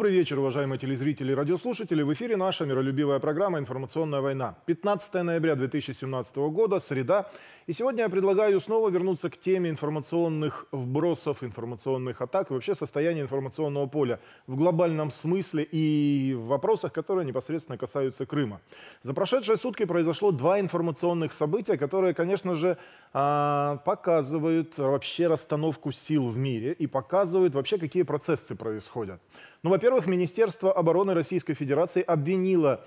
Добрый вечер, уважаемые телезрители и радиослушатели. В эфире наша миролюбивая программа «Информационная война». 15 ноября 2017 года, среда. И сегодня я предлагаю снова вернуться к теме информационных вбросов, информационных атак и вообще состояния информационного поля в глобальном смысле и в вопросах, которые непосредственно касаются Крыма. За прошедшие сутки произошло два информационных события, которые, конечно же, а, показывают вообще расстановку сил в мире и показывают вообще, какие процессы происходят. Ну, во-первых, во-первых, Министерство обороны Российской Федерации обвинило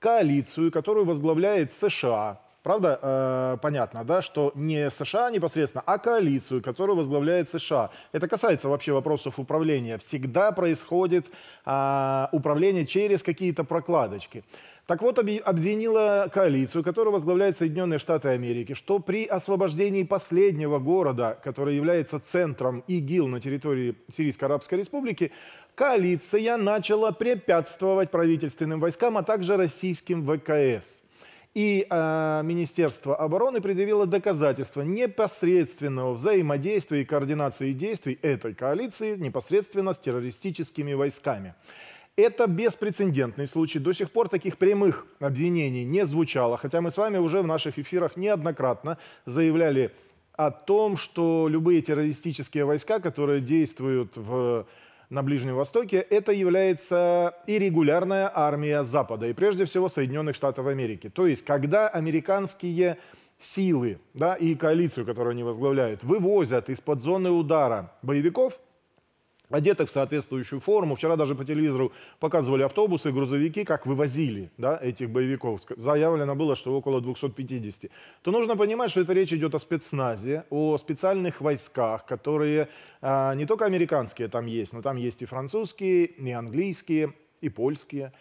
коалицию, которую возглавляет США. Правда, э, понятно, да, что не США непосредственно, а коалицию, которую возглавляет США. Это касается вообще вопросов управления. Всегда происходит э, управление через какие-то прокладочки. Так вот, обвинила коалицию, которую возглавляют Соединенные Штаты Америки, что при освобождении последнего города, который является центром ИГИЛ на территории Сирийской Арабской Республики, коалиция начала препятствовать правительственным войскам, а также российским ВКС. И э, Министерство обороны предъявило доказательства непосредственного взаимодействия и координации действий этой коалиции непосредственно с террористическими войсками. Это беспрецедентный случай. До сих пор таких прямых обвинений не звучало, хотя мы с вами уже в наших эфирах неоднократно заявляли о том, что любые террористические войска, которые действуют в на Ближнем Востоке, это является и регулярная армия Запада, и прежде всего Соединенных Штатов Америки. То есть, когда американские силы да, и коалицию, которую они возглавляют, вывозят из-под зоны удара боевиков, одетых в соответствующую форму. Вчера даже по телевизору показывали автобусы, грузовики, как вывозили да, этих боевиков. Заявлено было, что около 250. То нужно понимать, что это речь идет о спецназе, о специальных войсках, которые э, не только американские там есть, но там есть и французские, и английские, и польские.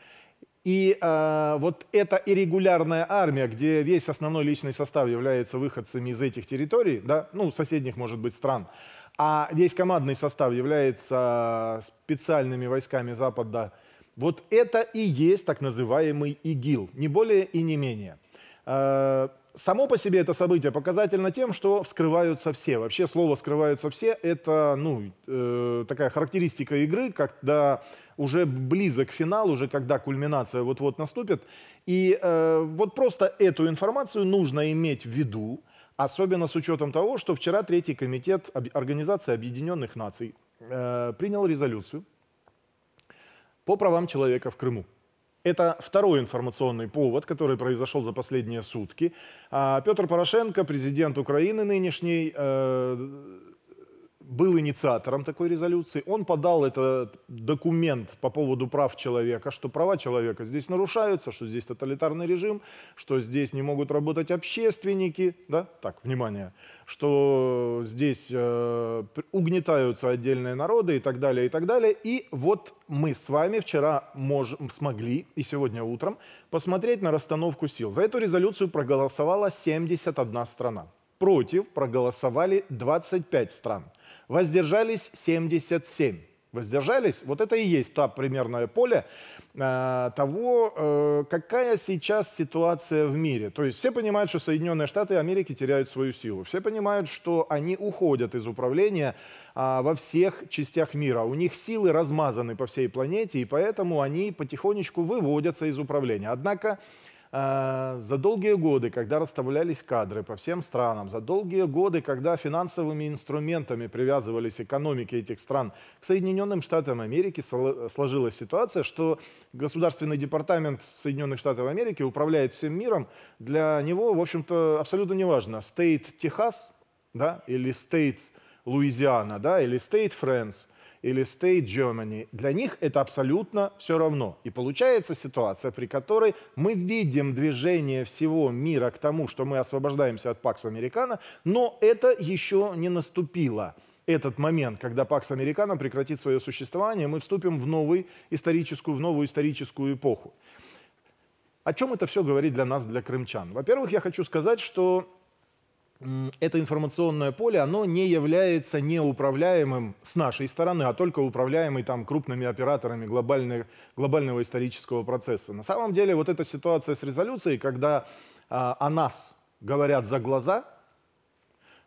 И э, вот эта иррегулярная армия, где весь основной личный состав является выходцами из этих территорий, да, ну, соседних, может быть, стран, а весь командный состав является специальными войсками Запада, вот это и есть так называемый ИГИЛ, не более и не менее. Э, само по себе это событие показательно тем, что вскрываются все. Вообще слово «скрываются все» — это ну, э, такая характеристика игры, когда уже близок финал, уже когда кульминация вот-вот наступит. И э, вот просто эту информацию нужно иметь в виду, Особенно с учетом того, что вчера Третий комитет Организации Объединенных Наций э, принял резолюцию по правам человека в Крыму. Это второй информационный повод, который произошел за последние сутки. А Петр Порошенко, президент Украины нынешний, э, был инициатором такой резолюции. Он подал этот документ по поводу прав человека, что права человека здесь нарушаются, что здесь тоталитарный режим, что здесь не могут работать общественники, да, так, внимание, что здесь э, угнетаются отдельные народы и так далее, и так далее. И вот мы с вами вчера мож- смогли и сегодня утром посмотреть на расстановку сил. За эту резолюцию проголосовала 71 страна. Против проголосовали 25 стран. Воздержались 77. Воздержались. Вот это и есть то примерное поле э, того, э, какая сейчас ситуация в мире. То есть все понимают, что Соединенные Штаты Америки теряют свою силу. Все понимают, что они уходят из управления а, во всех частях мира. У них силы размазаны по всей планете, и поэтому они потихонечку выводятся из управления. Однако Э, за долгие годы, когда расставлялись кадры по всем странам, за долгие годы, когда финансовыми инструментами привязывались экономики этих стран, к Соединенным Штатам Америки сложилась ситуация, что Государственный департамент Соединенных Штатов Америки управляет всем миром. Для него, в общем-то, абсолютно неважно, стейт Техас да, или стейт Луизиана да, или стейт Фрэнс – или State Germany. Для них это абсолютно все равно. И получается ситуация, при которой мы видим движение всего мира к тому, что мы освобождаемся от Пакс Американо, но это еще не наступило этот момент, когда Пакс Американо прекратит свое существование, мы вступим в, новый историческую, в новую историческую эпоху. О чем это все говорит для нас, для крымчан? Во-первых, я хочу сказать, что это информационное поле, оно не является неуправляемым с нашей стороны, а только управляемым там крупными операторами глобальных, глобального исторического процесса. На самом деле вот эта ситуация с резолюцией, когда а, о нас говорят за глаза,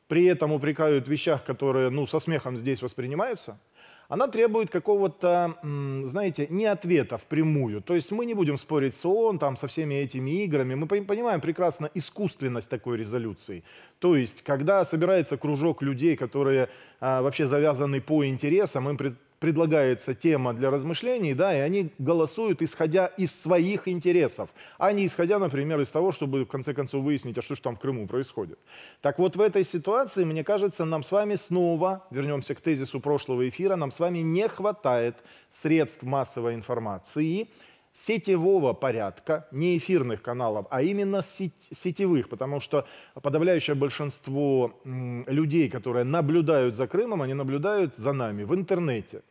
при этом упрекают в вещах, которые ну, со смехом здесь воспринимаются – она требует какого-то, знаете, не ответа впрямую. То есть мы не будем спорить с ООН, там, со всеми этими играми. Мы понимаем прекрасно искусственность такой резолюции. То есть, когда собирается кружок людей, которые а, вообще завязаны по интересам, им пред предлагается тема для размышлений, да, и они голосуют, исходя из своих интересов, а не исходя, например, из того, чтобы в конце концов выяснить, а что же там в Крыму происходит. Так вот, в этой ситуации, мне кажется, нам с вами снова, вернемся к тезису прошлого эфира, нам с вами не хватает средств массовой информации, сетевого порядка, не эфирных каналов, а именно сетевых, потому что подавляющее большинство людей, которые наблюдают за Крымом, они наблюдают за нами в интернете.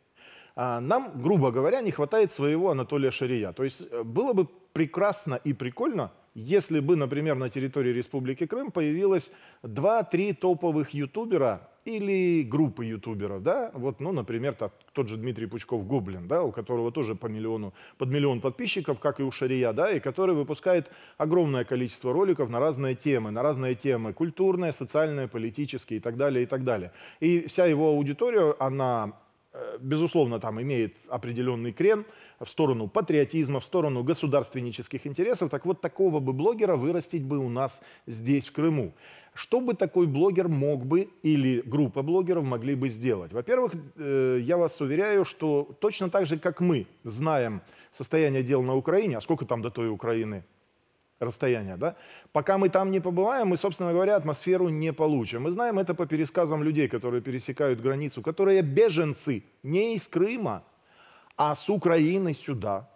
А, нам, грубо говоря, не хватает своего Анатолия Шария. То есть э, было бы прекрасно и прикольно, если бы, например, на территории Республики Крым появилось 2-3 топовых ютубера или группы ютуберов, да, вот, ну, например, так, тот же Дмитрий Пучков Гоблин, да, у которого тоже по миллиону, под миллион подписчиков, как и у Шария, да, и который выпускает огромное количество роликов на разные темы, на разные темы, культурные, социальные, политические и так далее, и так далее. И вся его аудитория, она Э, безусловно, там имеет определенный крен в сторону патриотизма, в сторону государственнических интересов. Так вот, такого бы блогера вырастить бы у нас здесь, в Крыму. Что бы такой блогер мог бы или группа блогеров могли бы сделать? Во-первых, э, я вас уверяю, что точно так же, как мы знаем состояние дел на Украине, а сколько там до той Украины, расстояние, да? Пока мы там не побываем, мы, собственно говоря, атмосферу не получим. Мы знаем это по пересказам людей, которые пересекают границу, которые беженцы не из Крыма, а с Украины сюда.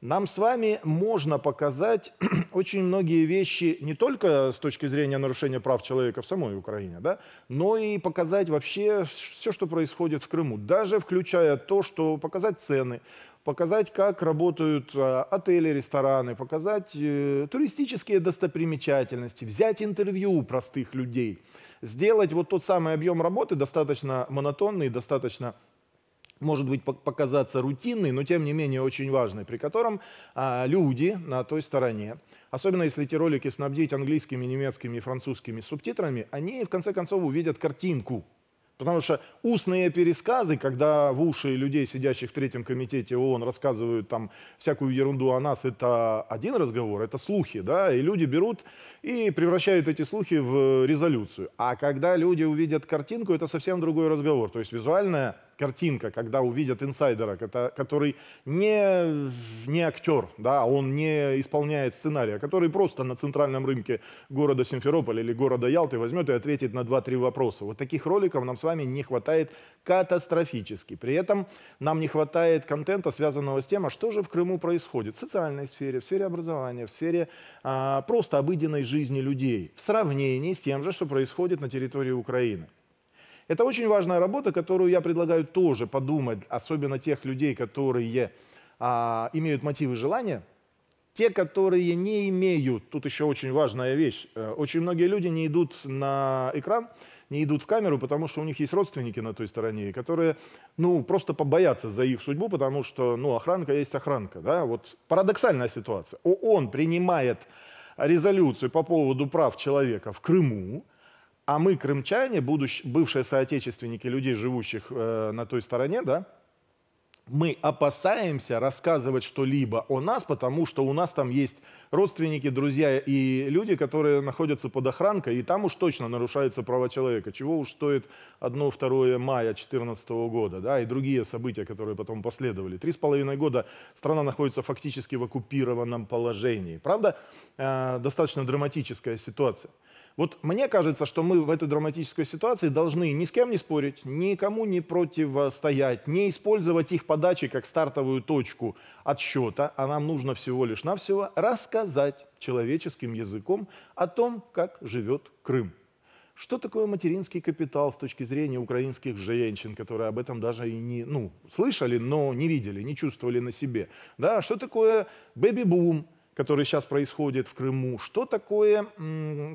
Нам с вами можно показать очень многие вещи не только с точки зрения нарушения прав человека в самой Украине, да, но и показать вообще все, что происходит в Крыму, даже включая то, что показать цены, показать, как работают э, отели, рестораны, показать э, туристические достопримечательности, взять интервью у простых людей, сделать вот тот самый объем работы, достаточно монотонный, достаточно может быть, показаться рутинной, но тем не менее очень важной, при котором а, люди на той стороне, особенно если эти ролики снабдить английскими, немецкими и французскими субтитрами, они в конце концов увидят картинку Потому что устные пересказы, когда в уши людей, сидящих в Третьем комитете ООН, рассказывают там всякую ерунду о а нас, это один разговор, это слухи, да, и люди берут и превращают эти слухи в резолюцию. А когда люди увидят картинку, это совсем другой разговор. То есть визуальная картинка, когда увидят инсайдера, который не, не актер, да, а он не исполняет сценарий, а который просто на центральном рынке города Симферополя или города Ялты возьмет и ответит на 2-3 вопроса. Вот таких роликов нам с вами не хватает катастрофически. При этом нам не хватает контента, связанного с тем, а что же в Крыму происходит в социальной сфере, в сфере образования, в сфере а, просто обыденной жизни людей в сравнении с тем же, что происходит на территории Украины. Это очень важная работа, которую я предлагаю тоже подумать, особенно тех людей, которые а, имеют мотивы желания, те, которые не имеют, тут еще очень важная вещь, э, очень многие люди не идут на экран, не идут в камеру, потому что у них есть родственники на той стороне, которые, ну, просто побоятся за их судьбу, потому что, ну, охранка есть охранка, да, вот парадоксальная ситуация. ООН принимает резолюцию по поводу прав человека в Крыму, а мы, крымчане, будущ, бывшие соотечественники людей, живущих э, на той стороне, да, мы опасаемся рассказывать что-либо о нас, потому что у нас там есть родственники, друзья и люди, которые находятся под охранкой, и там уж точно нарушаются права человека, чего уж стоит 1-2 мая 2014 года, да, и другие события, которые потом последовали. Три с половиной года страна находится фактически в оккупированном положении. Правда, э, достаточно драматическая ситуация. Вот мне кажется, что мы в этой драматической ситуации должны ни с кем не спорить, никому не противостоять, не использовать их подачи как стартовую точку отсчета, а нам нужно всего лишь навсего рассказать человеческим языком о том, как живет Крым. Что такое материнский капитал с точки зрения украинских женщин, которые об этом даже и не, ну, слышали, но не видели, не чувствовали на себе? Да, что такое бэби-бум? который сейчас происходит в Крыму, что такое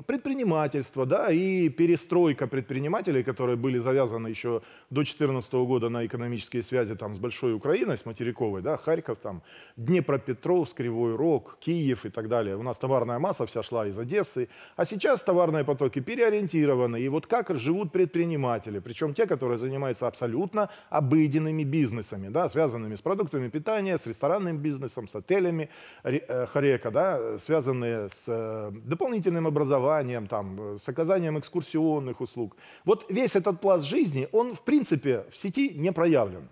предпринимательство да, и перестройка предпринимателей, которые были завязаны еще до 2014 года на экономические связи там, с Большой Украиной, с материковой, да, Харьков, там, Днепропетровск, Кривой Рог, Киев и так далее. У нас товарная масса вся шла из Одессы, а сейчас товарные потоки переориентированы. И вот как живут предприниматели, причем те, которые занимаются абсолютно обыденными бизнесами, да, связанными с продуктами питания, с ресторанным бизнесом, с отелями, харе э, человека, да, связанные с э, дополнительным образованием, там, с оказанием экскурсионных услуг. Вот весь этот пласт жизни, он в принципе в сети не проявлен.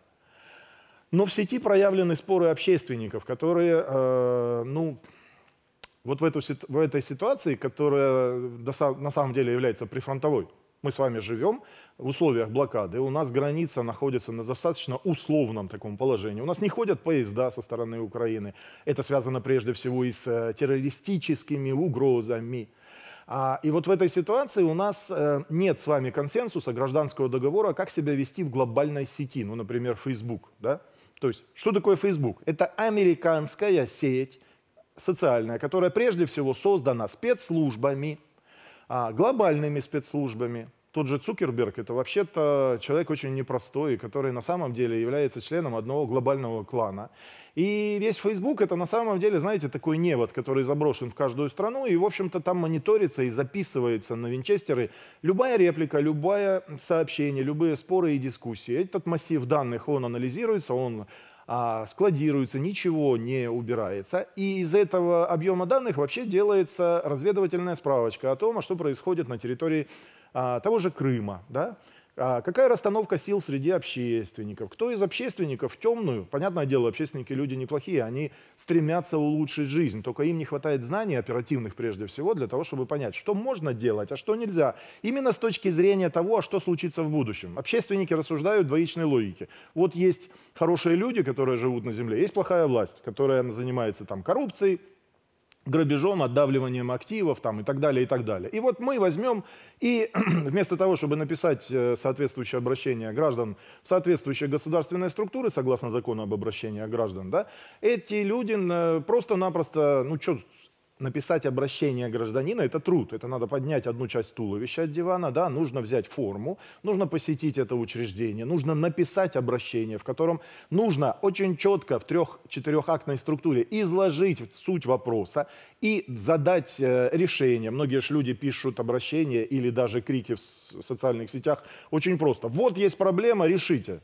Но в сети проявлены споры общественников, которые, э, ну, вот в, эту, в этой ситуации, которая на самом деле является прифронтовой. Мы с вами живем в условиях блокады, у нас граница находится на достаточно условном таком положении. У нас не ходят поезда со стороны Украины. Это связано прежде всего и с э, террористическими угрозами. А, и вот в этой ситуации у нас э, нет с вами консенсуса гражданского договора, как себя вести в глобальной сети, ну, например, Facebook. Да? То есть, что такое Facebook? Это американская сеть социальная, которая прежде всего создана спецслужбами, а, глобальными спецслужбами, тот же Цукерберг — это вообще-то человек очень непростой, который на самом деле является членом одного глобального клана. И весь Facebook — это на самом деле, знаете, такой невод, который заброшен в каждую страну, и, в общем-то, там мониторится и записывается на винчестеры любая реплика, любое сообщение, любые споры и дискуссии. Этот массив данных, он анализируется, он а, складируется, ничего не убирается. И из этого объема данных вообще делается разведывательная справочка о том, а что происходит на территории а, того же Крыма. Да? А какая расстановка сил среди общественников? Кто из общественников в темную? Понятное дело, общественники люди неплохие, они стремятся улучшить жизнь, только им не хватает знаний оперативных прежде всего для того, чтобы понять, что можно делать, а что нельзя. Именно с точки зрения того, что случится в будущем. Общественники рассуждают двоичной логике. Вот есть хорошие люди, которые живут на земле, есть плохая власть, которая занимается там коррупцией, грабежом, отдавливанием активов там, и так далее, и так далее. И вот мы возьмем и вместо того, чтобы написать э, соответствующее обращение граждан в соответствующие государственные структуры, согласно закону об обращении граждан, да, эти люди э, просто-напросто, ну что, написать обращение гражданина – это труд. Это надо поднять одну часть туловища от дивана, да, нужно взять форму, нужно посетить это учреждение, нужно написать обращение, в котором нужно очень четко в трех-четырехактной структуре изложить суть вопроса и задать э, решение. Многие же люди пишут обращения или даже крики в социальных сетях очень просто. Вот есть проблема, решите.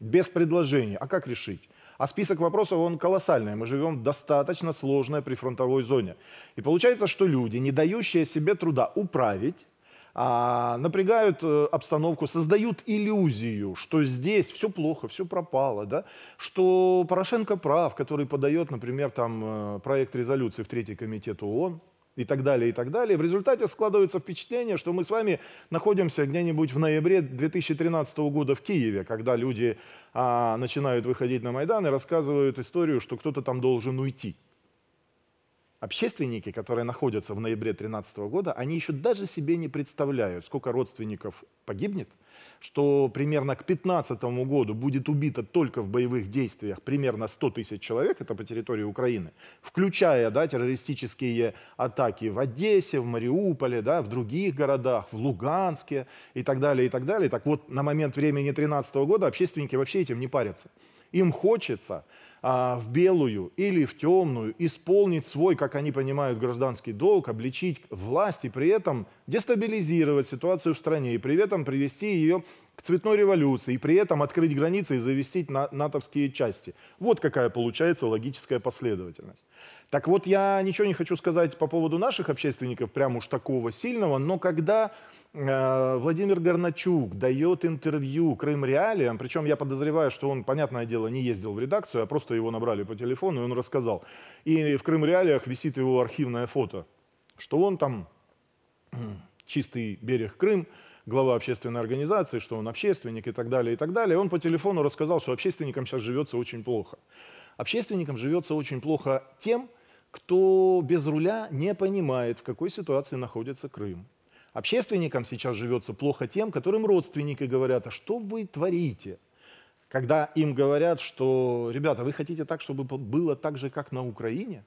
Без предложения. А как решить? А список вопросов, он колоссальный. Мы живем в достаточно сложной прифронтовой зоне. И получается, что люди, не дающие себе труда управить, а, напрягают э, обстановку, создают иллюзию, что здесь все плохо, все пропало, да? что Порошенко прав, который подает, например, там, э, проект резолюции в Третий комитет ООН, и так далее, и так далее. В результате складывается впечатление, что мы с вами находимся где-нибудь в ноябре 2013 года в Киеве, когда люди а, начинают выходить на Майдан и рассказывают историю, что кто-то там должен уйти. Общественники, которые находятся в ноябре 2013 года, они еще даже себе не представляют, сколько родственников погибнет, что примерно к 2015 году будет убито только в боевых действиях примерно 100 тысяч человек, это по территории Украины, включая да, террористические атаки в Одессе, в Мариуполе, да, в других городах, в Луганске и так далее, и так далее. Так вот, на момент времени 2013 года общественники вообще этим не парятся. Им хочется, а, в белую или в темную, исполнить свой, как они понимают, гражданский долг, обличить власть и при этом дестабилизировать ситуацию в стране и при этом привести ее к цветной революции, и при этом открыть границы и завести на натовские части. Вот какая получается логическая последовательность. Так вот, я ничего не хочу сказать по поводу наших общественников, прям уж такого сильного, но когда Э, Владимир Горначук дает интервью Крым Реалиям, причем я подозреваю, что он, понятное дело, не ездил в редакцию, а просто его набрали по телефону, и он рассказал. И в Крым Реалиях висит его архивное фото, что он там чистый берег Крым, глава общественной организации, что он общественник и так далее, и так далее. Он по телефону рассказал, что общественникам сейчас живется очень плохо. Общественникам живется очень плохо тем, кто без руля не понимает, в какой ситуации находится Крым Общественникам сейчас живется плохо тем, которым родственники говорят, а что вы творите? Когда им говорят, что, ребята, вы хотите так, чтобы было так же, как на Украине?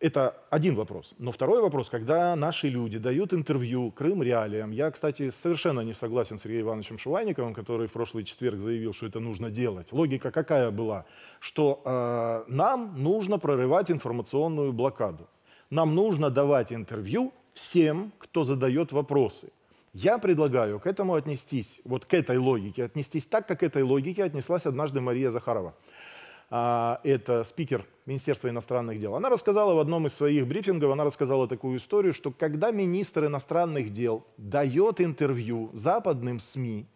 Это один вопрос. Но второй вопрос, когда наши люди дают интервью Крым реалиям. Я, кстати, совершенно не согласен с Сергеем Ивановичем Шувайниковым, который в прошлый четверг заявил, что это нужно делать. Логика какая была? Что э, нам нужно прорывать информационную блокаду. Нам нужно давать интервью всем, кто задает вопросы. Я предлагаю к этому отнестись, вот к этой логике, отнестись так, как к этой логике отнеслась однажды Мария Захарова. А, это спикер Министерства иностранных дел. Она рассказала в одном из своих брифингов, она рассказала такую историю, что когда министр иностранных дел дает интервью западным СМИ,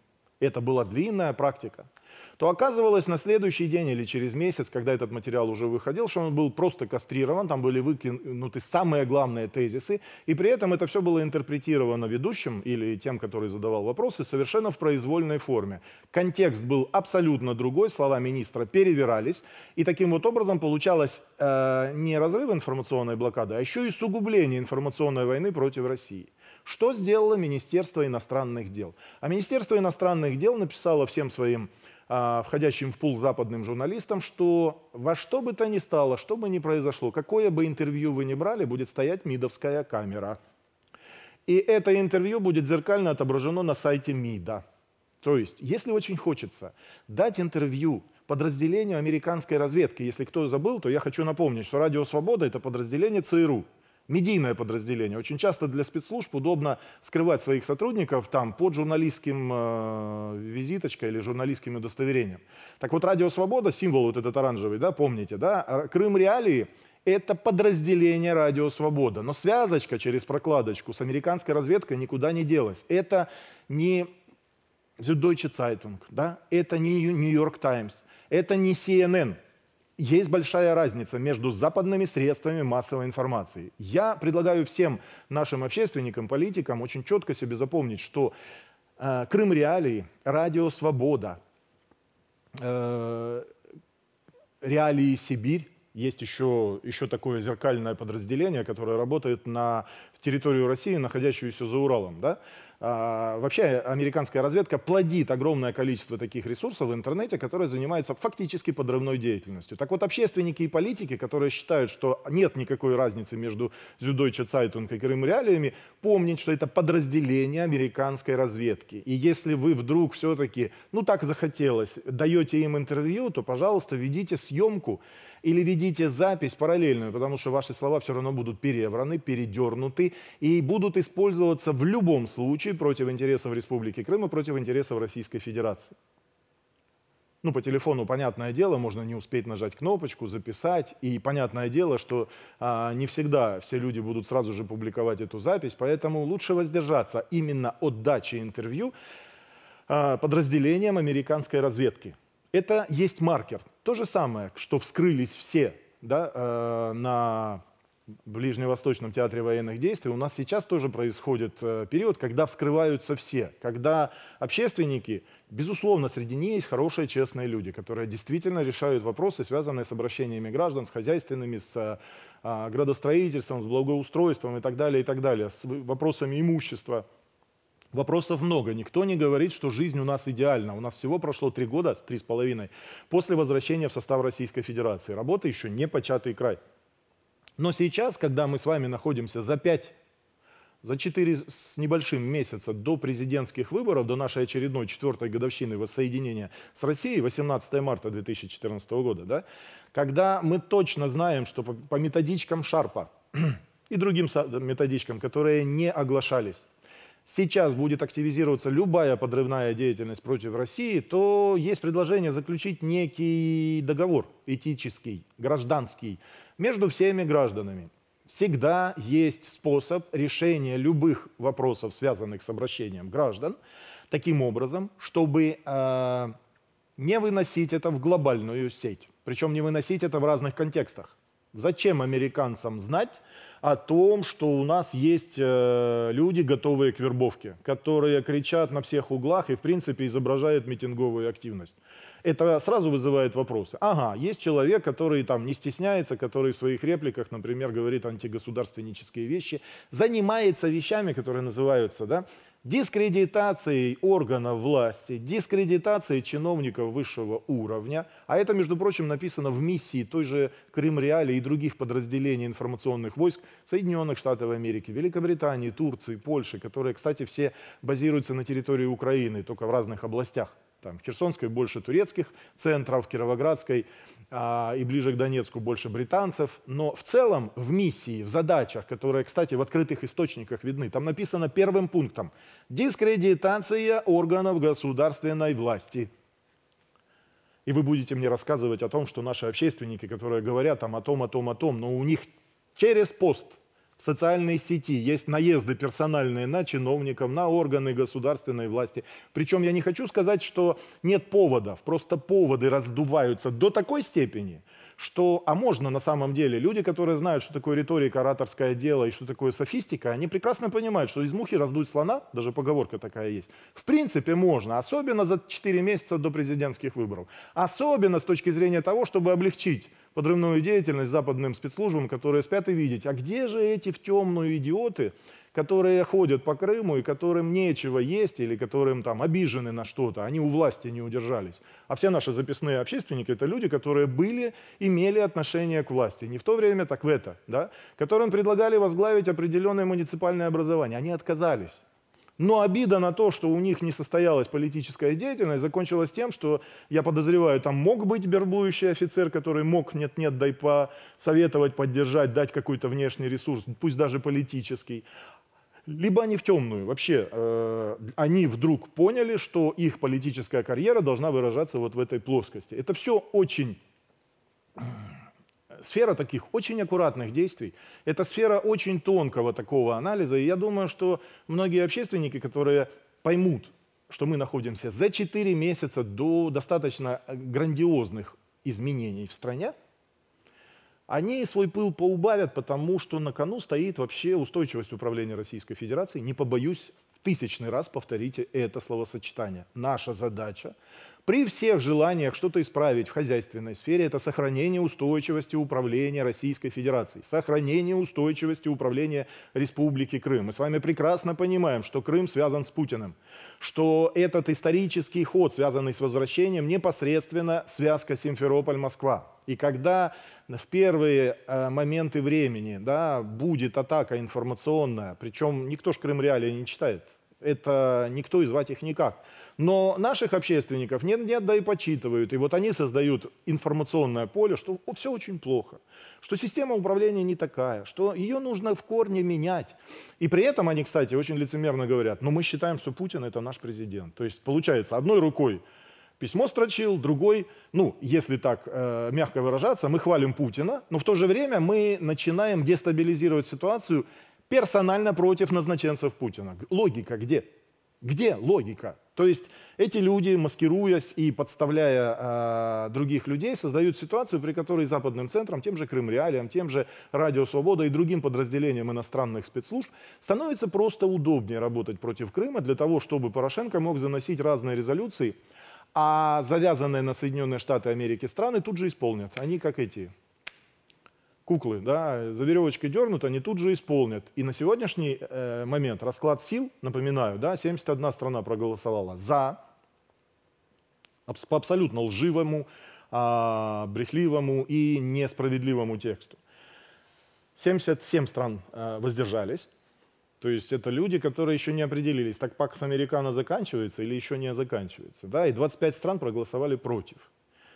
это была длинная практика, то оказывалось на следующий день или через месяц, когда этот материал уже выходил, что он был просто кастрирован, там были выкинуты самые главные тезисы, и при этом это все было интерпретировано ведущим или тем, который задавал вопросы, совершенно в произвольной форме. Контекст был абсолютно другой, слова министра перевирались, и таким вот образом получалось э, не разрыв информационной блокады, а еще и сугубление информационной войны против России. Что сделало Министерство иностранных дел? А Министерство иностранных дел написало всем своим а, входящим в пул западным журналистам, что во что бы то ни стало, что бы ни произошло, какое бы интервью вы ни брали, будет стоять МИДовская камера. И это интервью будет зеркально отображено на сайте МИДа. То есть, если очень хочется дать интервью подразделению американской разведки, если кто забыл, то я хочу напомнить, что «Радио Свобода» — это подразделение ЦРУ, медийное подразделение. Очень часто для спецслужб удобно скрывать своих сотрудников там под журналистским э, визиточкой или журналистским удостоверением. Так вот, Радио Свобода, символ вот этот оранжевый, да, помните, да, а, Крым Реалии это подразделение «Радио Свобода». Но связочка через прокладочку с американской разведкой никуда не делась. Это не Süddeutsche Zeitung, да? это не New York Times, это не CNN – есть большая разница между западными средствами массовой информации. Я предлагаю всем нашим общественникам, политикам очень четко себе запомнить, что э, Крым Реалии, Радио Свобода, э, Реалии Сибирь, есть еще, еще такое зеркальное подразделение, которое работает на территорию России, находящуюся за Уралом. Да? А, вообще американская разведка плодит огромное количество таких ресурсов в интернете, которые занимаются фактически подрывной деятельностью. Так вот, общественники и политики, которые считают, что нет никакой разницы между Зюдойче Цайтунг и Крым реалиями, помнят, что это подразделение американской разведки. И если вы вдруг все-таки, ну так захотелось, даете им интервью, то, пожалуйста, ведите съемку или ведите запись параллельную, потому что ваши слова все равно будут перевраны, передернуты и будут использоваться в любом случае противоречий против интересов Республики Крым и против интересов Российской Федерации. Ну, по телефону, понятное дело, можно не успеть нажать кнопочку, записать. И понятное дело, что а, не всегда все люди будут сразу же публиковать эту запись, поэтому лучше воздержаться именно от дачи интервью а, подразделениям американской разведки. Это есть маркер. То же самое, что вскрылись все да, э, на Ближневосточном театре военных действий, у нас сейчас тоже происходит э, период, когда вскрываются все, когда общественники, безусловно, среди них есть хорошие, честные люди, которые действительно решают вопросы, связанные с обращениями граждан, с хозяйственными, с э, а, градостроительством, с благоустройством и так далее, и так далее, с вопросами имущества. Вопросов много. Никто не говорит, что жизнь у нас идеальна. У нас всего прошло три года, три с половиной, после возвращения в состав Российской Федерации. Работа еще не початый край. Но сейчас, когда мы с вами находимся за 5, за 4 с небольшим месяца до президентских выборов, до нашей очередной четвертой годовщины воссоединения с Россией, 18 марта 2014 года, да, когда мы точно знаем, что по, по методичкам Шарпа и другим методичкам, которые не оглашались, сейчас будет активизироваться любая подрывная деятельность против России, то есть предложение заключить некий договор этический, гражданский, между всеми гражданами. Всегда есть способ решения любых вопросов, связанных с обращением граждан, таким образом, чтобы э, не выносить это в глобальную сеть. Причем не выносить это в разных контекстах. Зачем американцам знать о том, что у нас есть э, люди, готовые к вербовке, которые кричат на всех углах и, в принципе, изображают митинговую активность? Это сразу вызывает вопросы. Ага, есть человек, который там не стесняется, который в своих репликах, например, говорит антигосударственнические вещи, занимается вещами, которые называются, да, дискредитацией органов власти, дискредитацией чиновников высшего уровня, а это, между прочим, написано в миссии той же Крым Реали и других подразделений информационных войск Соединенных Штатов Америки, Великобритании, Турции, Польши, которые, кстати, все базируются на территории Украины, только в разных областях там, Херсонской больше турецких центров, Кировоградской а, и ближе к Донецку больше британцев. Но в целом в миссии, в задачах, которые, кстати, в открытых источниках видны, там написано первым пунктом «Дискредитация органов государственной власти». И вы будете мне рассказывать о том, что наши общественники, которые говорят там о том, о том, о том, но у них через пост в социальной сети есть наезды персональные на чиновников, на органы государственной власти. Причем я не хочу сказать, что нет поводов, просто поводы раздуваются до такой степени, что, а можно на самом деле, люди, которые знают, что такое риторика, ораторское дело и что такое софистика, они прекрасно понимают, что из мухи раздуть слона, даже поговорка такая есть, в принципе можно, особенно за 4 месяца до президентских выборов. Особенно с точки зрения того, чтобы облегчить подрывную деятельность западным спецслужбам, которые спят и видят. а где же эти в темную идиоты, которые ходят по Крыму и которым нечего есть или которым там обижены на что-то, они у власти не удержались. А все наши записные общественники – это люди, которые были, имели отношение к власти. Не в то время, так в это. Да? Которым предлагали возглавить определенное муниципальное образование. Они отказались. Но обида на то, что у них не состоялась политическая деятельность, закончилась тем, что, я подозреваю, там мог быть вербующий офицер, который мог, нет-нет, дай посоветовать, поддержать, дать какой-то внешний ресурс, пусть даже политический. Либо они в темную. Вообще, э, они вдруг поняли, что их политическая карьера должна выражаться вот в этой плоскости. Это все очень сфера таких очень аккуратных действий. Это сфера очень тонкого такого анализа. И я думаю, что многие общественники, которые поймут, что мы находимся за 4 месяца до достаточно э, грандиозных изменений в стране, они свой пыл поубавят, потому что на кону стоит вообще устойчивость управления Российской Федерации. Не побоюсь в тысячный раз повторить это словосочетание. Наша задача при всех желаниях что-то исправить в хозяйственной сфере это сохранение устойчивости управления Российской Федерации, сохранение устойчивости управления Республики Крым. Мы с вами прекрасно понимаем, что Крым связан с Путиным, что этот исторический ход, связанный с возвращением, непосредственно связка Симферополь-Москва. И когда в первые э, моменты времени да, будет атака информационная, причем никто же Крым реалии не читает, это никто и звать их никак. Но наших общественников нет-нет, да и почитывают. И вот они создают информационное поле, что все очень плохо, что система управления не такая, что ее нужно в корне менять. И при этом они, кстати, очень лицемерно говорят, но «Ну, мы считаем, что Путин – это наш президент. То есть, получается, одной рукой письмо строчил, другой, ну, если так э, мягко выражаться, мы хвалим Путина, но в то же время мы начинаем дестабилизировать ситуацию персонально против назначенцев Путина. Логика где? Где логика? То есть эти люди, маскируясь и подставляя э, других людей, создают ситуацию, при которой западным центрам, тем же Крым Реалиям, тем же Радио Свобода и другим подразделениям иностранных спецслужб становится просто удобнее работать против Крыма для того, чтобы Порошенко мог заносить разные резолюции, а завязанные на Соединенные Штаты Америки страны тут же исполнят. Они как эти куклы, да, за веревочкой дернут, они тут же исполнят. И на сегодняшний э, момент расклад сил, напоминаю, да, 71 страна проголосовала за, по абсолютно лживому, э, брехливому и несправедливому тексту. 77 стран э, воздержались. То есть это люди, которые еще не определились, так пакс американо заканчивается или еще не заканчивается. Да? И 25 стран проголосовали против.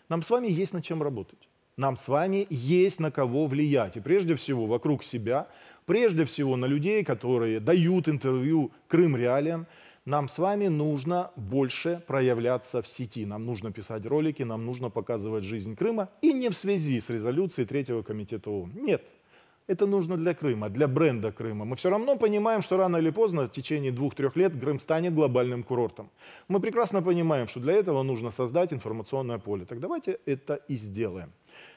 Нам с вами есть над чем работать. Нам с вами есть на кого влиять. И прежде всего вокруг себя, прежде всего на людей, которые дают интервью Крым реалиям, нам с вами нужно больше проявляться в сети. Нам нужно писать ролики, нам нужно показывать жизнь Крыма. И не в связи с резолюцией Третьего комитета ООН. Нет. Это нужно для Крыма, для бренда Крыма. Мы все равно понимаем, что рано или поздно, в течение двух-трех лет, Крым станет глобальным курортом. Мы прекрасно понимаем, что для этого нужно создать информационное поле. Так давайте это и сделаем.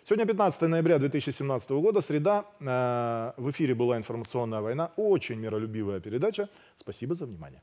Сегодня 15 ноября 2017 года, среда. Э, в эфире была информационная война. Очень миролюбивая передача. Спасибо за внимание.